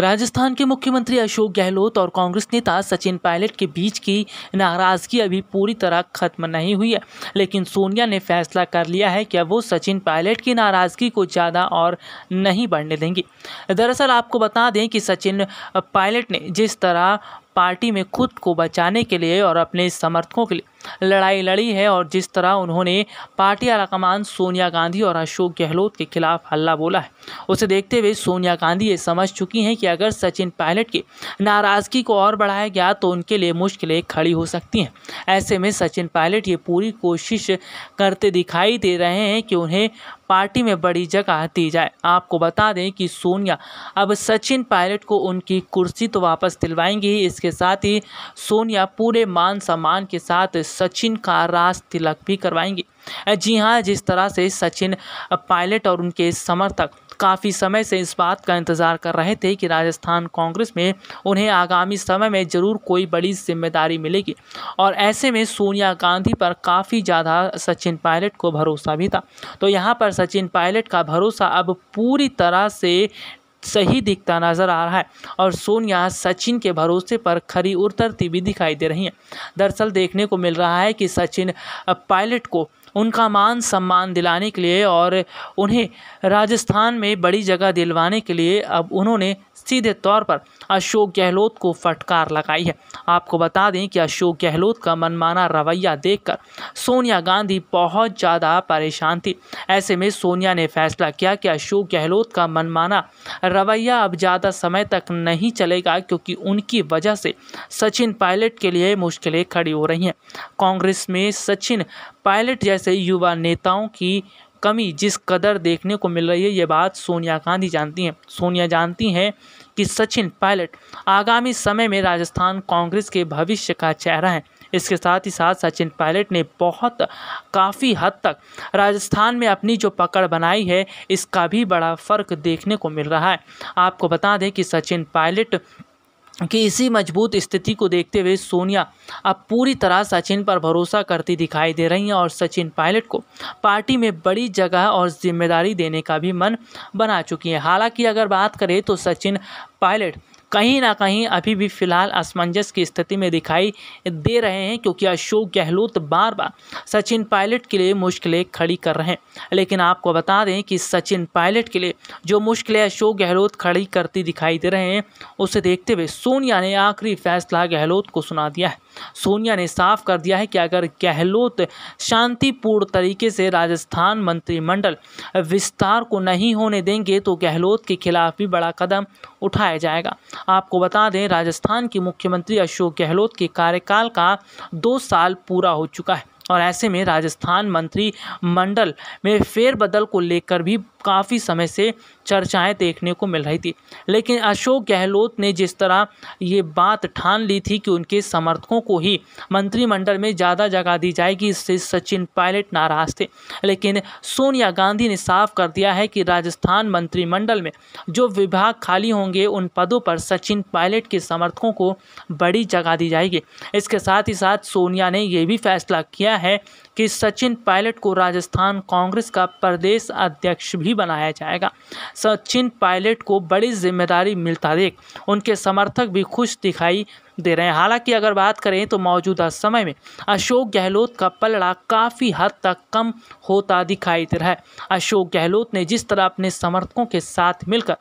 राजस्थान के मुख्यमंत्री अशोक गहलोत और कांग्रेस नेता सचिन पायलट के बीच की नाराजगी अभी पूरी तरह खत्म नहीं हुई है लेकिन सोनिया ने फैसला कर लिया है कि अब वो सचिन पायलट की नाराजगी को ज़्यादा और नहीं बढ़ने देंगी दरअसल आपको बता दें कि सचिन पायलट ने जिस तरह पार्टी में खुद को बचाने के लिए और अपने समर्थकों के लिए लड़ाई लड़ी है और जिस तरह उन्होंने पार्टी कमान सोनिया गांधी और अशोक गहलोत के खिलाफ हल्ला बोला है उसे देखते हुए सोनिया गांधी ये समझ चुकी हैं कि अगर सचिन पायलट की नाराज़गी को और बढ़ाया गया तो उनके लिए मुश्किलें खड़ी हो सकती हैं ऐसे में सचिन पायलट ये पूरी कोशिश करते दिखाई दे रहे हैं कि उन्हें पार्टी में बड़ी जगह दी जाए आपको बता दें कि सोनिया अब सचिन पायलट को उनकी कुर्सी तो वापस दिलवाएंगी ही इसके साथ ही सोनिया पूरे मान सम्मान के साथ सचिन का राज तिलक भी करवाएंगी जी हाँ जिस तरह से सचिन पायलट और उनके समर्थक काफ़ी समय से इस बात का इंतज़ार कर रहे थे कि राजस्थान कांग्रेस में उन्हें आगामी समय में ज़रूर कोई बड़ी जिम्मेदारी मिलेगी और ऐसे में सोनिया गांधी पर काफ़ी ज़्यादा सचिन पायलट को भरोसा भी था तो यहाँ पर सचिन पायलट का भरोसा अब पूरी तरह से सही दिखता नजर आ रहा है और सोनिया सचिन के भरोसे पर खरी उतरती भी दिखाई दे रही हैं दरअसल देखने को मिल रहा है कि सचिन पायलट को उनका मान सम्मान दिलाने के लिए और उन्हें राजस्थान में बड़ी जगह दिलवाने के लिए अब उन्होंने सीधे तौर पर अशोक गहलोत को फटकार लगाई है आपको बता दें कि अशोक गहलोत का मनमाना रवैया देखकर सोनिया गांधी बहुत ज़्यादा परेशान थी ऐसे में सोनिया ने फैसला किया कि अशोक गहलोत का मनमाना रवैया अब ज़्यादा समय तक नहीं चलेगा क्योंकि उनकी वजह से सचिन पायलट के लिए मुश्किलें खड़ी हो रही हैं कांग्रेस में सचिन पायलट जैसे युवा नेताओं की कमी जिस कदर देखने को मिल रही है ये बात सोनिया गांधी जानती हैं सोनिया जानती हैं कि सचिन पायलट आगामी समय में राजस्थान कांग्रेस के भविष्य का चेहरा है इसके साथ ही साथ सचिन पायलट ने बहुत काफ़ी हद तक राजस्थान में अपनी जो पकड़ बनाई है इसका भी बड़ा फ़र्क देखने को मिल रहा है आपको बता दें कि सचिन पायलट कि इसी मजबूत स्थिति को देखते हुए सोनिया अब पूरी तरह सचिन पर भरोसा करती दिखाई दे रही हैं और सचिन पायलट को पार्टी में बड़ी जगह और जिम्मेदारी देने का भी मन बना चुकी हैं हालांकि अगर बात करें तो सचिन पायलट कहीं ना कहीं अभी भी फिलहाल असमंजस की स्थिति में दिखाई दे रहे हैं क्योंकि अशोक गहलोत बार बार सचिन पायलट के लिए मुश्किलें खड़ी कर रहे हैं लेकिन आपको बता दें कि सचिन पायलट के लिए जो मुश्किलें अशोक गहलोत खड़ी करती दिखाई दे रहे हैं उसे देखते हुए सोनिया ने आखिरी फैसला गहलोत को सुना दिया है सोनिया ने साफ कर दिया है कि अगर गहलोत शांतिपूर्ण तरीके से राजस्थान मंत्रिमंडल विस्तार को नहीं होने देंगे तो गहलोत के खिलाफ भी बड़ा कदम उठाया जाएगा आपको बता दें राजस्थान के मुख्यमंत्री अशोक गहलोत के कार्यकाल का दो साल पूरा हो चुका है और ऐसे में राजस्थान मंत्रिमंडल में फेरबदल को लेकर भी काफ़ी समय से चर्चाएं देखने को मिल रही थी लेकिन अशोक गहलोत ने जिस तरह ये बात ठान ली थी कि उनके समर्थकों को ही मंत्रिमंडल में ज़्यादा जगह दी जाएगी इससे सचिन पायलट नाराज़ थे लेकिन सोनिया गांधी ने साफ कर दिया है कि राजस्थान मंत्रिमंडल में जो विभाग खाली होंगे उन पदों पर सचिन पायलट के समर्थकों को बड़ी जगह दी जाएगी इसके साथ ही साथ सोनिया ने यह भी फैसला किया है कि सचिन पायलट को राजस्थान कांग्रेस का प्रदेश अध्यक्ष भी बनाया जाएगा सचिन पायलट को बड़ी जिम्मेदारी मिलता देख उनके समर्थक भी खुश दिखाई दे रहे हैं हालांकि अगर बात करें तो मौजूदा समय में अशोक गहलोत का पलड़ा काफ़ी हद तक कम होता दिखाई दे रहा है अशोक गहलोत ने जिस तरह अपने समर्थकों के साथ मिलकर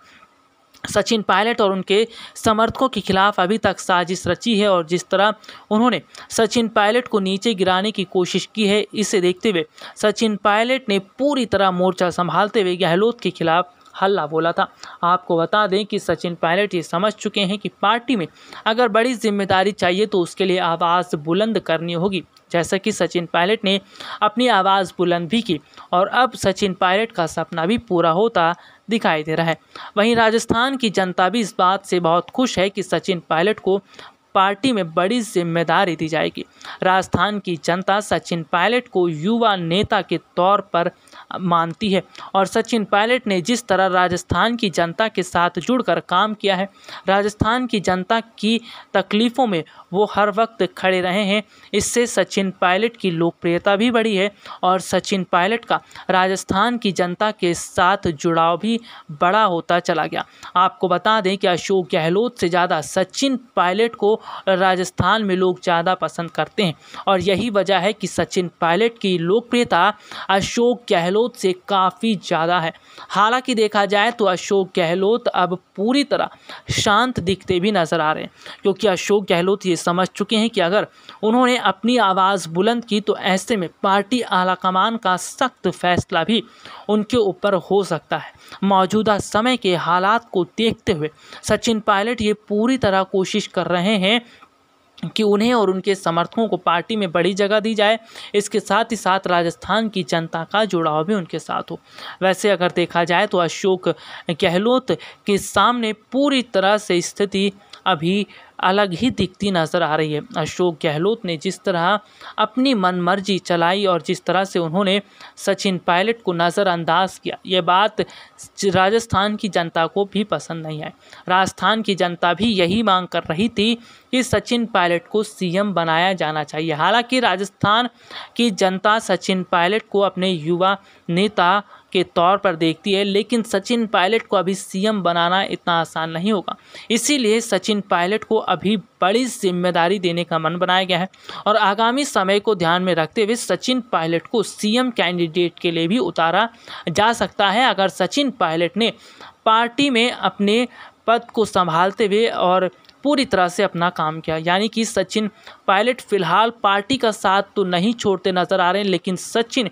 सचिन पायलट और उनके समर्थकों के खिलाफ अभी तक साजिश रची है और जिस तरह उन्होंने सचिन पायलट को नीचे गिराने की कोशिश की है इसे देखते हुए सचिन पायलट ने पूरी तरह मोर्चा संभालते हुए गहलोत के खिलाफ हल्ला बोला था आपको बता दें कि सचिन पायलट ये समझ चुके हैं कि पार्टी में अगर बड़ी जिम्मेदारी चाहिए तो उसके लिए आवाज़ बुलंद करनी होगी जैसा कि सचिन पायलट ने अपनी आवाज़ बुलंद भी की और अब सचिन पायलट का सपना भी पूरा होता दिखाई दे रहा है वहीं राजस्थान की जनता भी इस बात से बहुत खुश है कि सचिन पायलट को पार्टी में बड़ी जिम्मेदारी दी जाएगी राजस्थान की जनता सचिन पायलट को युवा नेता के तौर पर मानती है और सचिन पायलट ने जिस तरह राजस्थान की जनता के साथ जुड़कर काम किया है राजस्थान की जनता की तकलीफ़ों में वो हर वक्त खड़े रहे हैं इससे सचिन पायलट की लोकप्रियता भी बढ़ी है और सचिन पायलट का राजस्थान की जनता के साथ जुड़ाव भी बड़ा होता चला गया आपको बता दें कि अशोक गहलोत से ज़्यादा सचिन पायलट को राजस्थान में लोग ज़्यादा पसंद करते हैं और यही वजह है कि सचिन पायलट की लोकप्रियता अशोक गहलोत गहलोत से काफ़ी ज़्यादा है हालांकि देखा जाए तो अशोक गहलोत अब पूरी तरह शांत दिखते भी नज़र आ रहे हैं क्योंकि अशोक गहलोत ये समझ चुके हैं कि अगर उन्होंने अपनी आवाज़ बुलंद की तो ऐसे में पार्टी आलाकमान का सख्त फैसला भी उनके ऊपर हो सकता है मौजूदा समय के हालात को देखते हुए सचिन पायलट ये पूरी तरह कोशिश कर रहे हैं कि उन्हें और उनके समर्थकों को पार्टी में बड़ी जगह दी जाए इसके साथ ही साथ राजस्थान की जनता का जुड़ाव भी उनके साथ हो वैसे अगर देखा जाए तो अशोक गहलोत के सामने पूरी तरह से स्थिति अभी अलग ही दिखती नज़र आ रही है अशोक गहलोत ने जिस तरह अपनी मनमर्जी चलाई और जिस तरह से उन्होंने सचिन पायलट को नज़रअंदाज किया ये बात राजस्थान की जनता को भी पसंद नहीं आई राजस्थान की जनता भी यही मांग कर रही थी कि सचिन पायलट को सीएम बनाया जाना चाहिए हालांकि राजस्थान की जनता सचिन पायलट को अपने युवा नेता के तौर पर देखती है लेकिन सचिन पायलट को अभी सीएम बनाना इतना आसान नहीं होगा इसीलिए सचिन पायलट को अभी बड़ी जिम्मेदारी देने का मन बनाया गया है और आगामी समय को ध्यान में रखते हुए सचिन पायलट को सीएम कैंडिडेट के लिए भी उतारा जा सकता है अगर सचिन पायलट ने पार्टी में अपने पद को संभालते हुए और पूरी तरह से अपना काम किया यानी कि सचिन पायलट फिलहाल पार्टी का साथ तो नहीं छोड़ते नजर आ रहे हैं लेकिन सचिन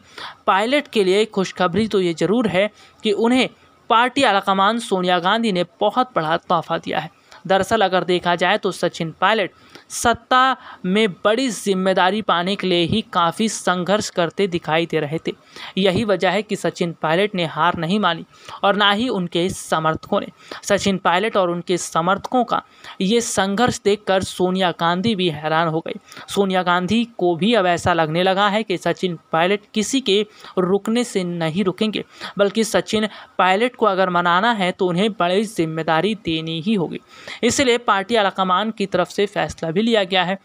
पायलट के लिए खुशखबरी तो ये ज़रूर है कि उन्हें पार्टी आलाकमान सोनिया गांधी ने बहुत बड़ा तोहफा दिया है दरअसल अगर देखा जाए तो सचिन पायलट सत्ता में बड़ी जिम्मेदारी पाने के लिए ही काफ़ी संघर्ष करते दिखाई दे रहे थे यही वजह है कि सचिन पायलट ने हार नहीं मानी और ना ही उनके समर्थकों ने सचिन पायलट और उनके समर्थकों का ये संघर्ष देखकर सोनिया गांधी भी हैरान हो गई सोनिया गांधी को भी अब ऐसा लगने लगा है कि सचिन पायलट किसी के रुकने से नहीं रुकेंगे बल्कि सचिन पायलट को अगर मनाना है तो उन्हें बड़ी जिम्मेदारी देनी ही होगी इसलिए पार्टी अलाकमान की तरफ से फैसला भी लिया गया है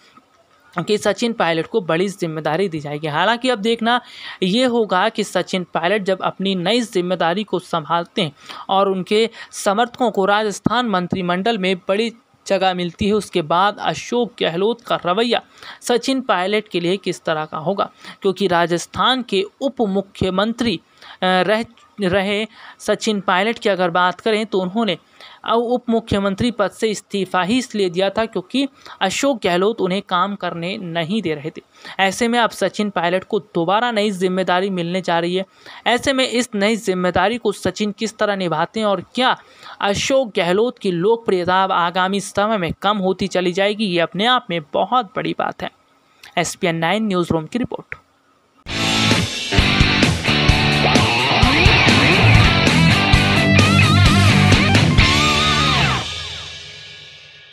कि सचिन पायलट को बड़ी जिम्मेदारी दी जाएगी हालांकि अब देखना ये होगा कि सचिन पायलट जब अपनी नई जिम्मेदारी को संभालते हैं और उनके समर्थकों को राजस्थान मंत्रिमंडल में बड़ी जगह मिलती है उसके बाद अशोक गहलोत का रवैया सचिन पायलट के लिए किस तरह का होगा क्योंकि राजस्थान के उप मुख्यमंत्री रह रहे सचिन पायलट की अगर बात करें तो उन्होंने और उप मुख्यमंत्री पद से इस्तीफा ही इसलिए दिया था क्योंकि अशोक गहलोत उन्हें काम करने नहीं दे रहे थे ऐसे में अब सचिन पायलट को दोबारा नई जिम्मेदारी मिलने जा रही है ऐसे में इस नई जिम्मेदारी को सचिन किस तरह निभाते हैं और क्या अशोक गहलोत की लोकप्रियता आगामी समय में कम होती चली जाएगी ये अपने आप में बहुत बड़ी बात है S P N nine newsroom की रिपोर्ट